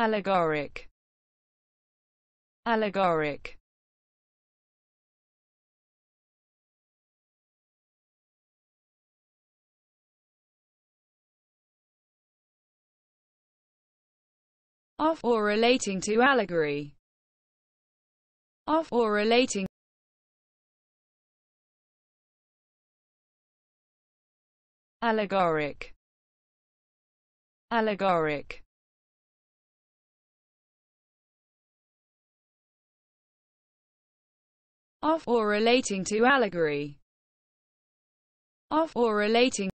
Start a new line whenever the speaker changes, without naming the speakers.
allegoric allegoric of or relating to allegory of or relating allegoric allegoric of or relating to allegory of or relating